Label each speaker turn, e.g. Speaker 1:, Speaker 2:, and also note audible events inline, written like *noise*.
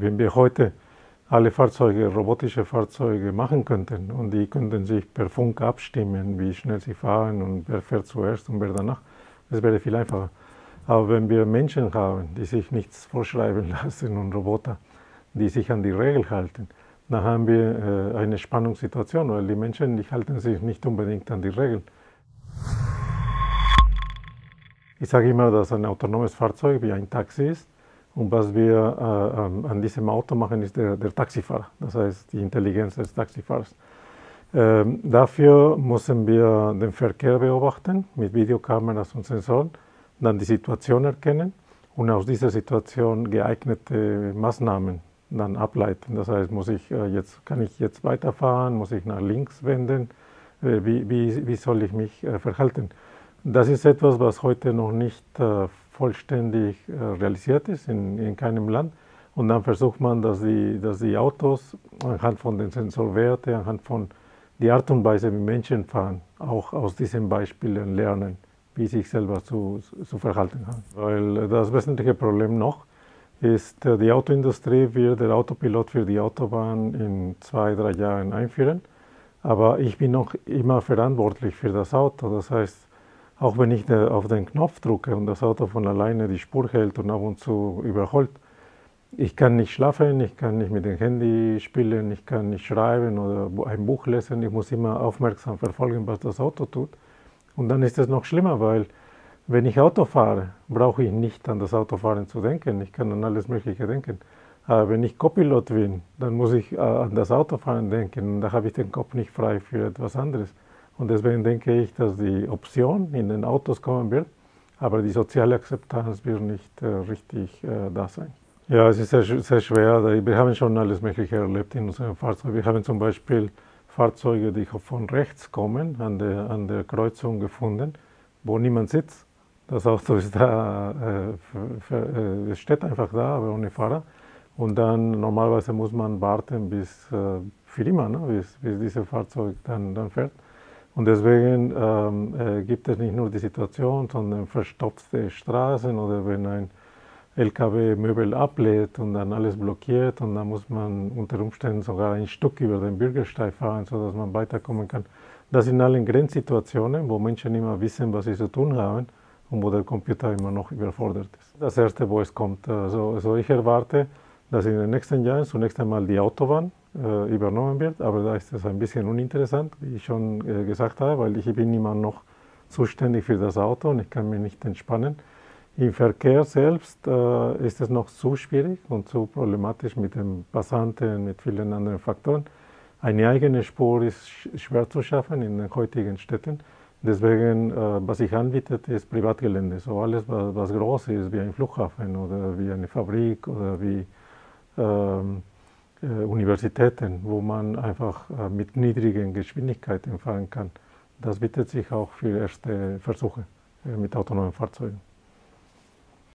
Speaker 1: Wenn wir heute alle Fahrzeuge, robotische Fahrzeuge machen könnten und die könnten sich per Funk abstimmen, wie schnell sie fahren und wer fährt zuerst und wer danach, das wäre viel einfacher. Aber wenn wir Menschen haben, die sich nichts vorschreiben *laughs* lassen und Roboter, die sich an die Regel halten, dann haben wir äh, eine Spannungssituation, weil die Menschen die halten sich nicht unbedingt an die Regeln. Ich sage immer, dass ein autonomes Fahrzeug wie ein Taxi ist. Und was wir äh, ähm, an diesem Auto machen, ist der, der, Taxifahrer, das heißt die Intelligenz des Taxifahrers. Ähm, dafür müssen wir den Verkehr beobachten mit Videokameras und Sensoren, dann die Situation erkennen und aus dieser Situation geeignete Maßnahmen dann ableiten. Das heißt, muss ich äh, jetzt, kann ich jetzt weiterfahren, muss ich nach links wenden, äh, wie, wie, wie soll ich mich äh, verhalten? Das ist etwas, was heute noch nicht äh, vollständig äh, realisiert ist in, in, keinem Land. Und dann versucht man, dass die, dass die Autos anhand von den Sensorwerten, anhand von der Art und Weise, wie Menschen fahren, auch aus diesen Beispielen lernen, wie sich selber zu, zu verhalten haben. Weil das wesentliche Problem noch ist, äh, die Autoindustrie wird den Autopilot für die Autobahn in zwei, drei Jahren einführen. Aber ich bin noch immer verantwortlich für das Auto. Das heißt, auch wenn ich auf den Knopf drücke und das Auto von alleine die Spur hält und ab und zu überholt, ich kann nicht schlafen, ich kann nicht mit dem Handy spielen, ich kann nicht schreiben oder ein Buch lesen. Ich muss immer aufmerksam verfolgen, was das Auto tut. Und dann ist es noch schlimmer, weil wenn ich Auto fahre, brauche ich nicht an das Autofahren zu denken. Ich kann an alles Mögliche denken. Aber wenn ich Copilot bin, dann muss ich äh, an das Autofahren denken. Und da habe ich den Kopf nicht frei für etwas anderes. Und deswegen denke ich, dass die Option in den Autos kommen wird, aber die soziale Akzeptanz wird nicht äh, richtig äh, da sein. Ja, es ist sehr, sehr, schwer. Wir haben schon alles Mögliche erlebt in unseren Fahrzeugen. Wir haben zum Beispiel Fahrzeuge, die von rechts kommen, an der, an der Kreuzung gefunden, wo niemand sitzt. Das Auto ist da, äh, äh steht einfach da, aber ohne Fahrer. Und dann normalerweise muss man warten bis äh, für immer, ne? bis, bis dieses Fahrzeug dann, dann fährt. Und deswegen ähm, äh, gibt es nicht nur die Situation, sondern verstopfte Straßen oder wenn ein LKW Möbel ablädt und dann alles blockiert und dann muss man unter Umständen sogar ein Stück über den Bürgersteig fahren, sodass man weiterkommen kann. Das sind alle Grenzsituationen, wo Menschen immer wissen, was sie zu tun haben und wo der Computer immer noch überfordert ist. Das Erste, wo es kommt. Also, also ich erwarte, dass in den nächsten Jahren zunächst einmal die Autobahn äh, übernommen wird. Aber da ist es ein bisschen uninteressant, wie ich schon äh, gesagt habe, weil ich bin immer noch zuständig für das Auto und ich kann mich nicht entspannen. Im Verkehr selbst äh, ist es noch zu schwierig und zu problematisch mit den Passanten, mit vielen anderen Faktoren. Eine eigene Spur ist schwer zu schaffen in den heutigen Städten. Deswegen, äh, was ich anbiete, ist Privatgelände. So alles, was, was groß ist, wie ein Flughafen oder wie eine Fabrik oder wie ähm, äh, Universitäten, wo man einfach äh, mit niedrigen Geschwindigkeiten fahren kann. Das bietet sich auch für erste Versuche äh, mit autonomen Fahrzeugen.